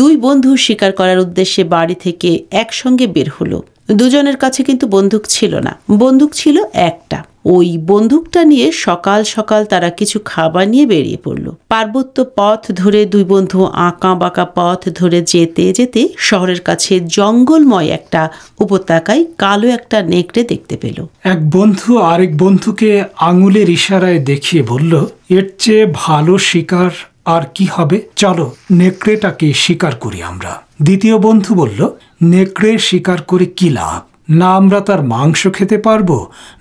দুই বন্ধু শিকার করার উদ্দেশ্যে বাড়ি থেকে একসঙ্গে বের হলো দুজনের কাছে কিন্তু বন্দুক ছিল না বন্দুক ছিল একটা ওই বন্দুকটা নিয়ে সকাল সকাল তারা কিছু খাবার নিয়ে বেরিয়ে পড়ল পার্বত্য পথ ধরে দুই বন্ধু আঁকা বাঁকা পথ ধরে যেতে যেতে শহরের কাছে জঙ্গলময় একটা উপত্যকায় কালো একটা নেকড়ে দেখতে পেল এক বন্ধু আরেক বন্ধুকে আঙুলের ইশারায় দেখিয়ে বলল এর চেয়ে ভালো শিকার আর কি হবে চলো নেকড়েটাকে শিকার করি আমরা দ্বিতীয় বন্ধু বলল নেকড়ে শিকার করে কি লাভ না আমরা তার মাংস খেতে পারবো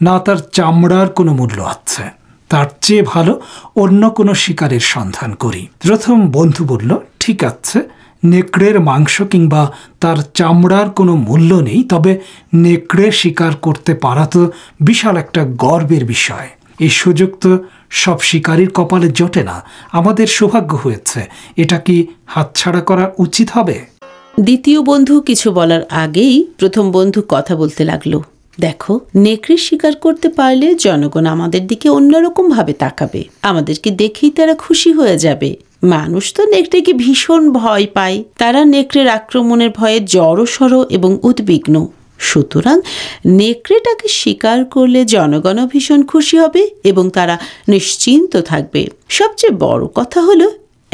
না তার চামড়ার কোনো মূল্য আছে তার চেয়ে ভালো অন্য কোনো শিকারের সন্ধান করি প্রথম বন্ধু বলল ঠিক আছে নেকড়ের মাংস কিংবা তার চামড়ার কোনো মূল্য নেই তবে নেকড়ে শিকার করতে পারা তো বিশাল একটা গর্বের বিষয় এই সুযোগ তো সব শিকারীর কপালে জোটে না আমাদের সৌভাগ্য হয়েছে এটা কি হাতছাড়া করা উচিত হবে দ্বিতীয় বন্ধু কিছু বলার আগেই প্রথম বন্ধু কথা বলতে লাগলো দেখো নেকড়ে শিকার করতে পারলে জনগণ আমাদের দিকে অন্যরকমভাবে তাকাবে আমাদেরকে দেখেই তারা খুশি হয়ে যাবে মানুষ তো নেকড়েকে ভীষণ ভয় পায় তারা নেকড়ের আক্রমণের ভয়ে জড়সড় এবং উদ্বিগ্ন সুতরাং নেকড়েটাকে স্বীকার করলে জনগণও ভীষণ খুশি হবে এবং তারা নিশ্চিন্ত থাকবে সবচেয়ে বড় কথা হলো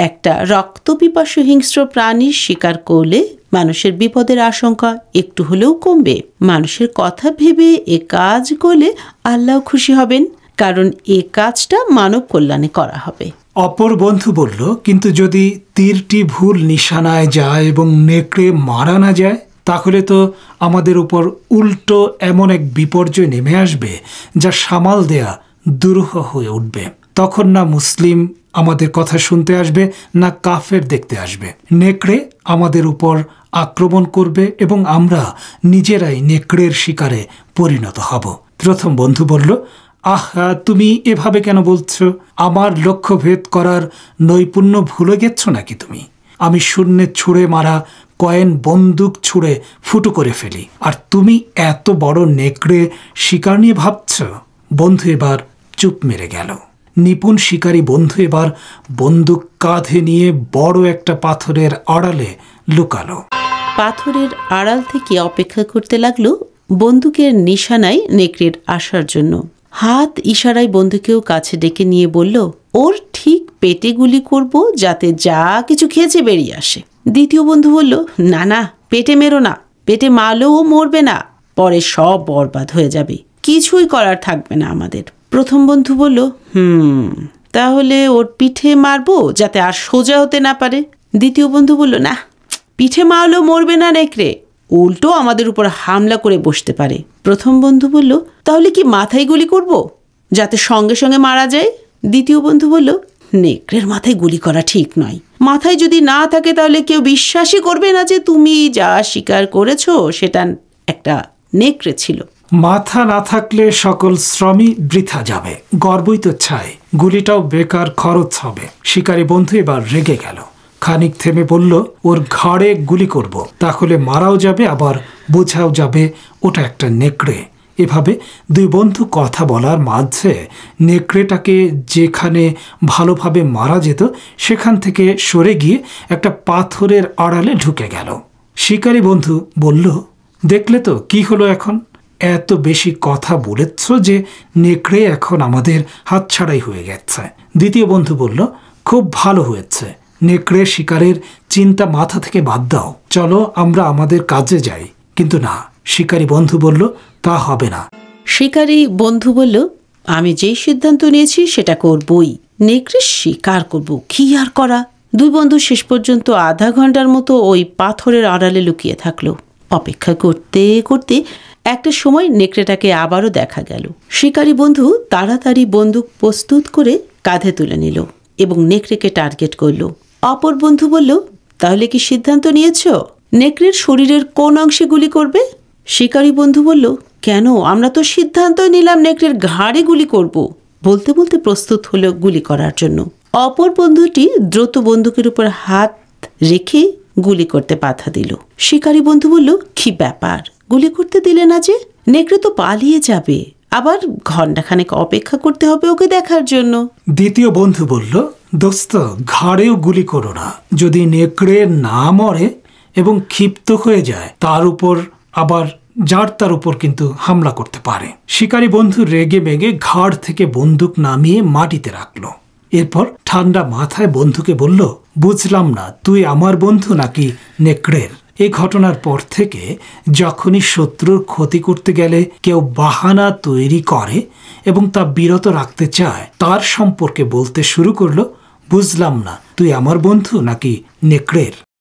একটা রক্তপিপাসু হিংস্র প্রাণী শিকার করলে মানুষের বিপদের আশঙ্কা একটু হলেও কমবে মানুষের কথা ভেবে এ কাজ করলে আল্লাহ খুশি হবেন কারণ এ কাজটা মানব কল্যাণে করা হবে অপর বন্ধু বলল কিন্তু যদি তীরটি ভুল নিশানায় যায় এবং নেকড়ে মারা না যায় তাহলে তো আমাদের উপর উল্টো এমন এক বিপর্যয় নেমে আসবে যা সামাল দেয়া দুরূহ হয়ে উঠবে তখন না মুসলিম আমাদের কথা শুনতে আসবে না কাফের দেখতে আসবে নেকড়ে আমাদের উপর আক্রমণ করবে এবং আমরা নিজেরাই নেকড়ের শিকারে পরিণত হব প্রথম বন্ধু বলল আহ তুমি এভাবে কেন বলছো আমার লক্ষ্যভেদ করার নৈপুণ্য ভুলে গেছ নাকি তুমি আমি শূন্যে ছুঁড়ে মারা কয়েন বন্দুক ছুঁড়ে ফুটো করে ফেলি আর তুমি এত বড় নেকড়ে শিকার নিয়ে ভাবছ বন্ধু এবার চুপ মেরে গেল নিপুণ শিকারী বন্ধু এবার বন্দুক কাঁধে নিয়ে বড় একটা পাথরের আড়ালে লুকালো পাথরের আড়াল থেকে অপেক্ষা করতে লাগলো বন্দুকের নিশানায় নেকড়ের আসার জন্য হাত ইশারায় বন্ধুকেও কাছে ডেকে নিয়ে বলল ওর ঠিক পেটে গুলি করব যাতে যা কিছু খেয়েছে বেরিয়ে আসে দ্বিতীয় বন্ধু বলল না না পেটে মেরো না পেটে মারলেও মরবে না পরে সব বরবাদ হয়ে যাবে কিছুই করার থাকবে না আমাদের প্রথম বন্ধু বলল হুম তাহলে ওর পিঠে মারবো যাতে আর সোজা হতে না পারে দ্বিতীয় বন্ধু বলল না পিঠে মারলেও মরবে না নেকড়ে উল্টো আমাদের উপর হামলা করে বসতে পারে প্রথম বন্ধু বলল তাহলে কি মাথায় গুলি করব যাতে সঙ্গে সঙ্গে মারা যায় দ্বিতীয় বন্ধু বলল নেকড়ের মাথায় গুলি করা ঠিক নয় মাথায় যদি না থাকে তাহলে কেউ বিশ্বাসই করবে না যে তুমি যা স্বীকার করেছ সেটা একটা নেকড়ে ছিল মাথা না থাকলে সকল শ্রমই বৃথা যাবে গর্বই তো ছাই গুলিটাও বেকার খরচ হবে শিকারী বন্ধু এবার রেগে গেল খানিক থেমে বলল ওর ঘাড়ে গুলি করব তাহলে মারাও যাবে আবার বোঝাও যাবে ওটা একটা নেকড়ে এভাবে দুই বন্ধু কথা বলার মাঝে নেকড়েটাকে যেখানে ভালোভাবে মারা যেত সেখান থেকে সরে গিয়ে একটা পাথরের আড়ালে ঢুকে গেল শিকারী বন্ধু বলল দেখলে তো কি হলো এখন এত বেশি কথা বলেছ যে নেকড়ে এখন আমাদের হাত ছাড়াই হয়ে গেছে দ্বিতীয় বন্ধু বলল খুব ভালো হয়েছে নেকড়ে শিকারের চিন্তা মাথা থেকে বাদ দাও চলো আমরা আমাদের কাজে যাই কিন্তু না শিকারী বন্ধু বলল তা হবে না শিকারী বন্ধু বলল আমি যেই সিদ্ধান্ত নিয়েছি সেটা করবই নেকড়ে শিকার করব কি আর করা দুই বন্ধু শেষ পর্যন্ত আধা ঘন্টার মতো ওই পাথরের আড়ালে লুকিয়ে থাকলো অপেক্ষা করতে করতে একটা সময় নেকড়েটাকে আবারও দেখা গেল শিকারী বন্ধু তাড়াতাড়ি বন্দুক প্রস্তুত করে কাঁধে তুলে নিল এবং নেকড়েকে টার্গেট করল অপর বন্ধু বলল তাহলে কি সিদ্ধান্ত নিয়েছ নেকড়ের শরীরের কোন অংশে গুলি করবে শিকারী বন্ধু বলল কেন আমরা তো সিদ্ধান্ত নিলাম নেকড়ের ঘাড়ে গুলি করব বলতে বলতে প্রস্তুত হলো গুলি করার জন্য অপর বন্ধুটি দ্রুত বন্দুকের উপর হাত রেখে গুলি করতে বাধা দিল শিকারী বন্ধু বলল কি ব্যাপার গুলি করতে দিলে না যে নেকড়ে তো পালিয়ে যাবে আবার ঘন্টাখানেক অপেক্ষা করতে হবে ওকে দেখার জন্য দ্বিতীয় বন্ধু বলল দোস্ত ঘাড়েও গুলি করো না যদি নেকড়ে না মরে এবং ক্ষিপ্ত হয়ে যায় তার উপর আবার যার তার উপর কিন্তু হামলা করতে পারে শিকারী বন্ধু রেগে মেগে ঘাড় থেকে বন্দুক নামিয়ে মাটিতে রাখলো এরপর ঠান্ডা মাথায় বন্ধুকে বলল বুঝলাম না তুই আমার বন্ধু নাকি নেকড়ের এ ঘটনার পর থেকে যখনই শত্রুর ক্ষতি করতে গেলে কেউ বাহানা তৈরি করে এবং তা বিরত রাখতে চায় তার সম্পর্কে বলতে শুরু করল বুঝলাম না তুই আমার বন্ধু নাকি নেকড়ের